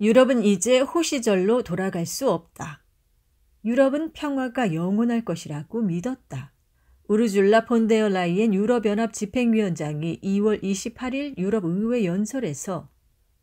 유럽은 이제 호시절로 돌아갈 수 없다. 유럽은 평화가 영원할 것이라고 믿었다. 우르줄라 폰데어라이엔 유럽연합 집행위원장이 2월 28일 유럽 의회 연설에서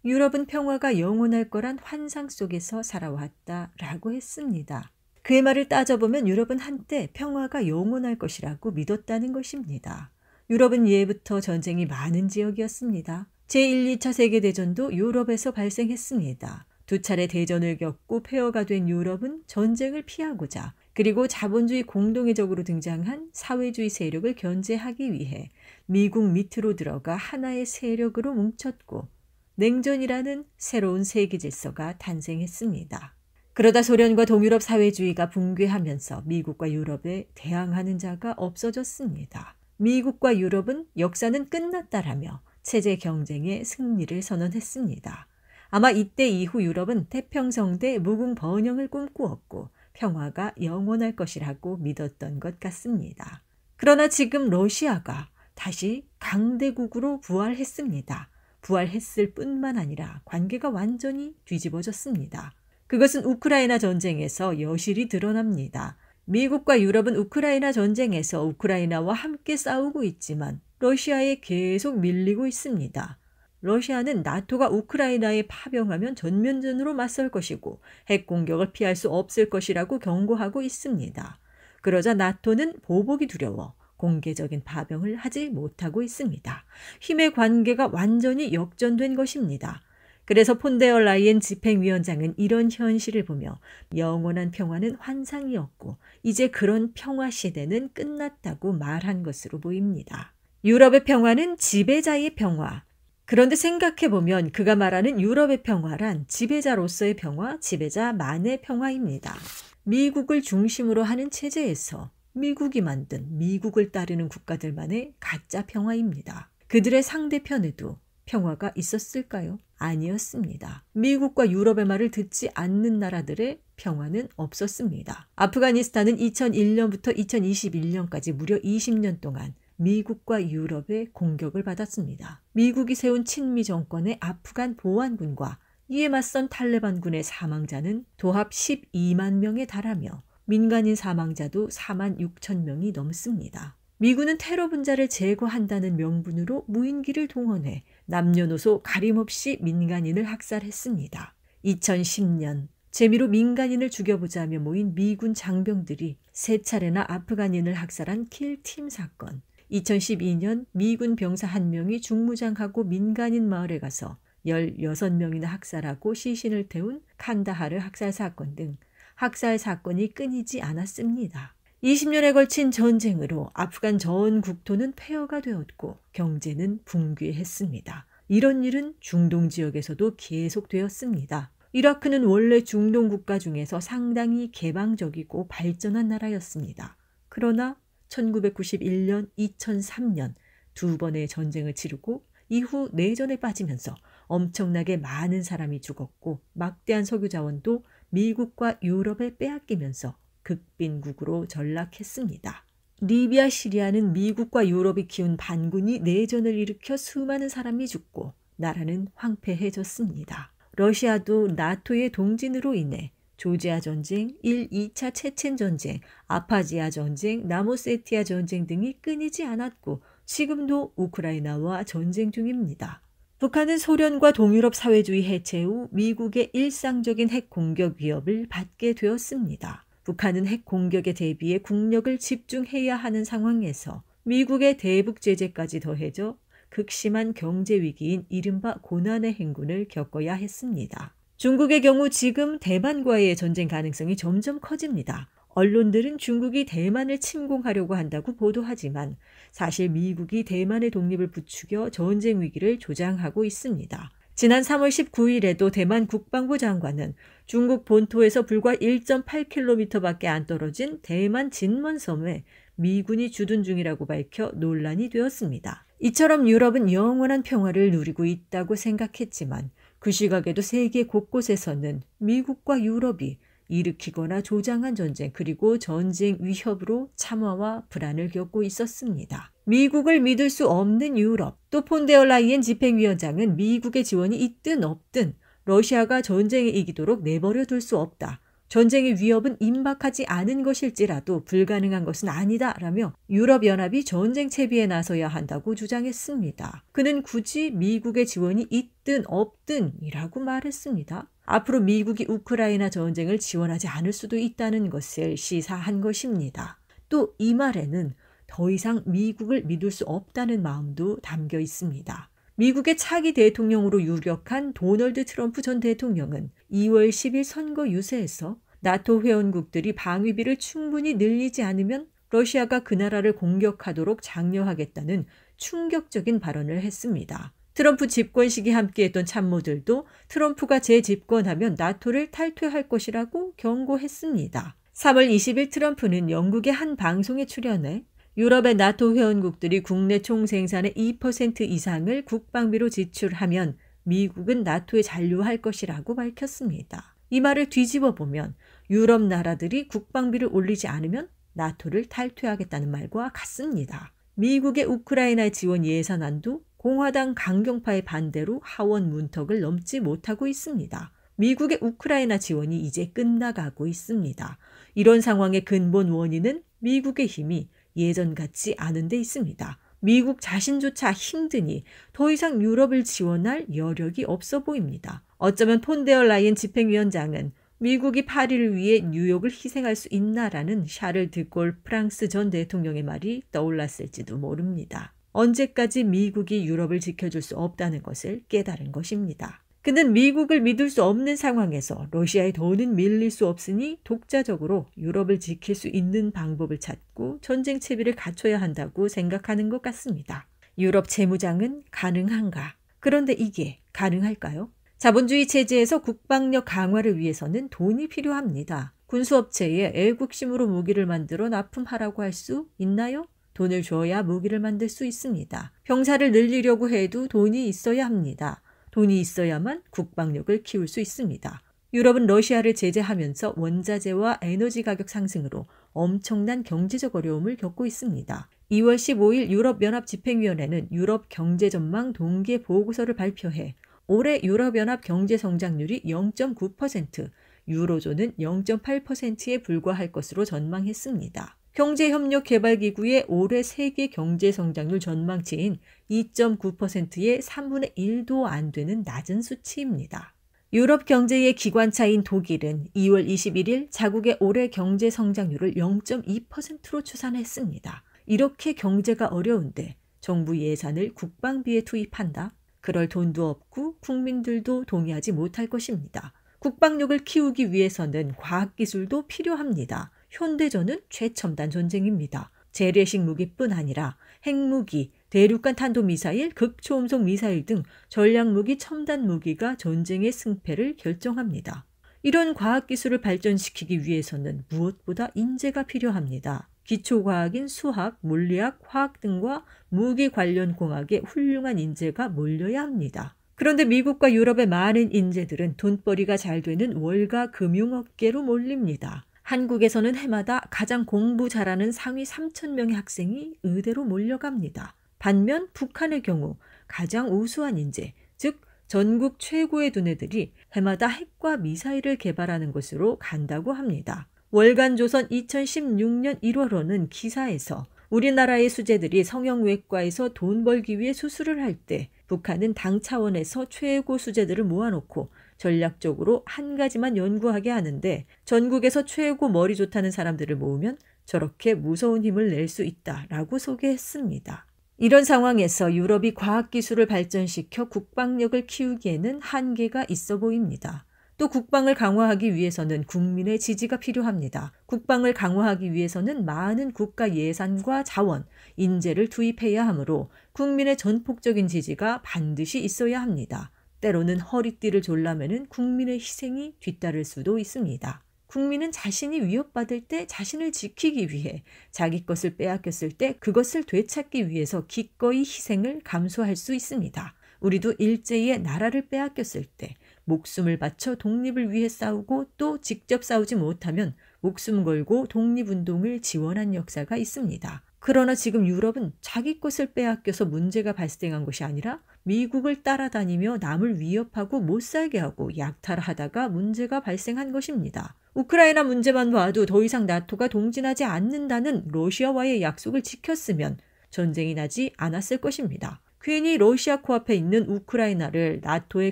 유럽은 평화가 영원할 거란 환상 속에서 살아왔다 라고 했습니다. 그의 말을 따져보면 유럽은 한때 평화가 영원할 것이라고 믿었다는 것입니다. 유럽은 예부터 전쟁이 많은 지역이었습니다. 제1, 2차 세계대전도 유럽에서 발생했습니다. 두 차례 대전을 겪고 폐허가 된 유럽은 전쟁을 피하고자 그리고 자본주의 공동의적으로 등장한 사회주의 세력을 견제하기 위해 미국 밑으로 들어가 하나의 세력으로 뭉쳤고 냉전이라는 새로운 세계 질서가 탄생했습니다. 그러다 소련과 동유럽 사회주의가 붕괴하면서 미국과 유럽에 대항하는 자가 없어졌습니다. 미국과 유럽은 역사는 끝났다라며 체제 경쟁의 승리를 선언했습니다. 아마 이때 이후 유럽은 태평성대 무궁 번영을 꿈꾸었고 평화가 영원할 것이라고 믿었던 것 같습니다. 그러나 지금 러시아가 다시 강대국으로 부활했습니다. 부활했을 뿐만 아니라 관계가 완전히 뒤집어졌습니다. 그것은 우크라이나 전쟁에서 여실히 드러납니다. 미국과 유럽은 우크라이나 전쟁에서 우크라이나와 함께 싸우고 있지만 러시아에 계속 밀리고 있습니다. 러시아는 나토가 우크라이나에 파병하면 전면전으로 맞설 것이고 핵 공격을 피할 수 없을 것이라고 경고하고 있습니다. 그러자 나토는 보복이 두려워 공개적인 파병을 하지 못하고 있습니다. 힘의 관계가 완전히 역전된 것입니다. 그래서 폰데어 라이엔 집행위원장은 이런 현실을 보며 영원한 평화는 환상이었고 이제 그런 평화 시대는 끝났다고 말한 것으로 보입니다. 유럽의 평화는 지배자의 평화. 그런데 생각해보면 그가 말하는 유럽의 평화란 지배자로서의 평화, 지배자만의 평화입니다. 미국을 중심으로 하는 체제에서 미국이 만든 미국을 따르는 국가들만의 가짜 평화입니다. 그들의 상대편에도 평화가 있었을까요? 아니었습니다. 미국과 유럽의 말을 듣지 않는 나라들의 평화는 없었습니다. 아프가니스탄은 2001년부터 2021년까지 무려 20년 동안 미국과 유럽의 공격을 받았습니다. 미국이 세운 친미 정권의 아프간 보안군과 이에 맞선 탈레반군의 사망자는 도합 12만 명에 달하며 민간인 사망자도 4만 6천 명이 넘습니다. 미군은 테러 분자를 제거한다는 명분으로 무인기를 동원해 남녀노소 가림없이 민간인을 학살했습니다. 2010년 재미로 민간인을 죽여보자며 모인 미군 장병들이 세 차례나 아프간인을 학살한 킬팀 사건. 2012년 미군 병사 한명이 중무장하고 민간인 마을에 가서 16명이나 학살하고 시신을 태운 칸다하르 학살 사건 등 학살 사건이 끊이지 않았습니다. 20년에 걸친 전쟁으로 아프간 전 국토는 폐허가 되었고 경제는 붕괴했습니다. 이런 일은 중동 지역에서도 계속되었습니다. 이라크는 원래 중동 국가 중에서 상당히 개방적이고 발전한 나라였습니다. 그러나 1991년, 2003년 두 번의 전쟁을 치르고 이후 내전에 빠지면서 엄청나게 많은 사람이 죽었고 막대한 석유 자원도 미국과 유럽에 빼앗기면서 극빈국으로 전락했습니다. 리비아 시리아는 미국과 유럽이 키운 반군이 내전을 일으켜 수많은 사람이 죽고 나라는 황폐해졌습니다. 러시아도 나토의 동진으로 인해 조지아 전쟁, 1, 2차 체첸 전쟁, 아파지아 전쟁, 나모세티아 전쟁 등이 끊이지 않았고 지금도 우크라이나와 전쟁 중입니다. 북한은 소련과 동유럽 사회주의 해체 후 미국의 일상적인 핵 공격 위협을 받게 되었습니다. 북한은 핵 공격에 대비해 국력을 집중해야 하는 상황에서 미국의 대북 제재까지 더해져 극심한 경제 위기인 이른바 고난의 행군을 겪어야 했습니다. 중국의 경우 지금 대만과의 전쟁 가능성이 점점 커집니다. 언론들은 중국이 대만을 침공하려고 한다고 보도하지만 사실 미국이 대만의 독립을 부추겨 전쟁 위기를 조장하고 있습니다. 지난 3월 19일에도 대만 국방부 장관은 중국 본토에서 불과 1.8km밖에 안 떨어진 대만 진먼섬에 미군이 주둔 중이라고 밝혀 논란이 되었습니다. 이처럼 유럽은 영원한 평화를 누리고 있다고 생각했지만 그 시각에도 세계 곳곳에서는 미국과 유럽이 일으키거나 조장한 전쟁 그리고 전쟁 위협으로 참화와 불안을 겪고 있었습니다. 미국을 믿을 수 없는 유럽 또 폰데어 라이엔 집행위원장은 미국의 지원이 있든 없든 러시아가 전쟁에 이기도록 내버려 둘 수 없다. 전쟁의 위협은 임박하지 않은 것일지라도 불가능한 것은 아니다라며 유럽연합이 전쟁 채비에 나서야 한다고 주장했습니다. 그는 굳이 미국의 지원이 있든 없든이라고 말했습니다. 앞으로 미국이 우크라이나 전쟁을 지원하지 않을 수도 있다는 것을 시사한 것입니다. 또 이 말에는 더 이상 미국을 믿을 수 없다는 마음도 담겨 있습니다. 미국의 차기 대통령으로 유력한 도널드 트럼프 전 대통령은 2월 10일 선거 유세에서 나토 회원국들이 방위비를 충분히 늘리지 않으면 러시아가 그 나라를 공격하도록 장려하겠다는 충격적인 발언을 했습니다. 트럼프 집권 시기 함께했던 참모들도 트럼프가 재집권하면 나토를 탈퇴할 것이라고 경고했습니다. 3월 20일 트럼프는 영국의 한 방송에 출연해 유럽의 나토 회원국들이 국내 총 생산의 2% 이상을 국방비로 지출하면 미국은 나토에 잔류할 것이라고 밝혔습니다. 이 말을 뒤집어 보면 유럽 나라들이 국방비를 올리지 않으면 나토를 탈퇴하겠다는 말과 같습니다. 미국의 우크라이나 지원 예산안도 공화당 강경파의 반대로 하원 문턱을 넘지 못하고 있습니다. 미국의 우크라이나 지원이 이제 끝나가고 있습니다. 이런 상황의 근본 원인은 미국의 힘이 예전 같지 않은 데 있습니다. 미국 자신조차 힘드니 더 이상 유럽을 지원할 여력이 없어 보입니다. 어쩌면 폰데어 라이엔 집행위원장은 미국이 파리를 위해 뉴욕을 희생할 수 있나라는 샤를 드골 프랑스 전 대통령의 말이 떠올랐을지도 모릅니다. 언제까지 미국이 유럽을 지켜줄 수 없다는 것을 깨달은 것입니다. 그는 미국을 믿을 수 없는 상황에서 러시아의 돈은 밀릴 수 없으니 독자적으로 유럽을 지킬 수 있는 방법을 찾고 전쟁 채비를 갖춰야 한다고 생각하는 것 같습니다. 유럽 재무장은 가능한가? 그런데 이게 가능할까요? 자본주의 체제에서 국방력 강화를 위해서는 돈이 필요합니다. 군수업체에 애국심으로 무기를 만들어 납품하라고 할 수 있나요? 돈을 줘야 무기를 만들 수 있습니다. 병사를 늘리려고 해도 돈이 있어야 합니다. 돈이 있어야만 국방력을 키울 수 있습니다. 유럽은 러시아를 제재하면서 원자재와 에너지 가격 상승으로 엄청난 경제적 어려움을 겪고 있습니다. 2월 15일 유럽연합 집행위원회는 유럽 경제 전망 동계 보고서를 발표해 올해 유럽연합 경제 성장률이 0.9%, 유로존은 0.8%에 불과할 것으로 전망했습니다. 경제협력개발기구의 올해 세계 경제성장률 전망치인 2.9%의 3분의 1도 안 되는 낮은 수치입니다. 유럽 경제의 기관차인 독일은 2월 21일 자국의 올해 경제 성장률을 0.2%로 추산했습니다. 이렇게 경제가 어려운데 정부 예산을 국방비에 투입한다? 그럴 돈도 없고 국민들도 동의하지 못할 것입니다. 국방력을 키우기 위해서는 과학기술도 필요합니다. 현대전은 최첨단 전쟁입니다. 재래식 무기뿐 아니라 핵무기, 대륙간 탄도미사일, 극초음속 미사일 등 전략무기 첨단 무기가 전쟁의 승패를 결정합니다. 이런 과학기술을 발전시키기 위해서는 무엇보다 인재가 필요합니다. 기초과학인 수학, 물리학, 화학 등과 무기 관련 공학에 훌륭한 인재가 몰려야 합니다. 그런데 미국과 유럽의 많은 인재들은 돈벌이가 잘 되는 월가 금융업계로 몰립니다. 한국에서는 해마다 가장 공부 잘하는 상위 3,000명의 학생이 의대로 몰려갑니다. 반면 북한의 경우 가장 우수한 인재, 즉 전국 최고의 두뇌들이 해마다 핵과 미사일을 개발하는 것으로 간다고 합니다. 월간 조선 2016년 1월호는 기사에서 우리나라의 수재들이 성형외과에서 돈 벌기 위해 수술을 할 때 북한은 당 차원에서 최고 수재들을 모아놓고 전략적으로 한 가지만 연구하게 하는데 전국에서 최고 머리 좋다는 사람들을 모으면 저렇게 무서운 힘을 낼 수 있다라고 소개했습니다. 이런 상황에서 유럽이 과학기술을 발전시켜 국방력을 키우기에는 한계가 있어 보입니다. 또 국방을 강화하기 위해서는 국민의 지지가 필요합니다. 국방을 강화하기 위해서는 많은 국가 예산과 자원, 인재를 투입해야 하므로 국민의 전폭적인 지지가 반드시 있어야 합니다. 때로는 허리띠를 졸라매는 국민의 희생이 뒤따를 수도 있습니다. 국민은 자신이 위협받을 때 자신을 지키기 위해 자기 것을 빼앗겼을 때 그것을 되찾기 위해서 기꺼이 희생을 감수할 수 있습니다. 우리도 일제히 나라를 빼앗겼을 때 목숨을 바쳐 독립을 위해 싸우고 또 직접 싸우지 못하면 목숨 걸고 독립운동을 지원한 역사가 있습니다. 그러나 지금 유럽은 자기 것을 빼앗겨서 문제가 발생한 것이 아니라 미국을 따라다니며 남을 위협하고 못 살게 하고 약탈하다가 문제가 발생한 것입니다. 우크라이나 문제만 봐도 더 이상 나토가 동진하지 않는다는 러시아와의 약속을 지켰으면 전쟁이 나지 않았을 것입니다. 괜히 러시아 코앞에 있는 우크라이나를 나토에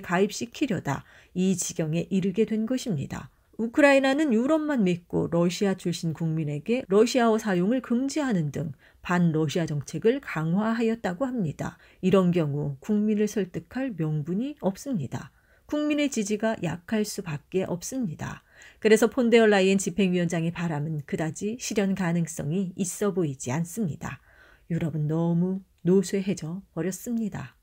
가입시키려다 이 지경에 이르게 된 것입니다. 우크라이나는 유럽만 믿고 러시아 출신 국민에게 러시아어 사용을 금지하는 등 반러시아 정책을 강화하였다고 합니다. 이런 경우 국민을 설득할 명분이 없습니다. 국민의 지지가 약할 수밖에 없습니다. 그래서 폰데어 라이엔 집행위원장의 바람은 그다지 실현 가능성이 있어 보이지 않습니다. 유럽은 너무 노쇠해져 버렸습니다.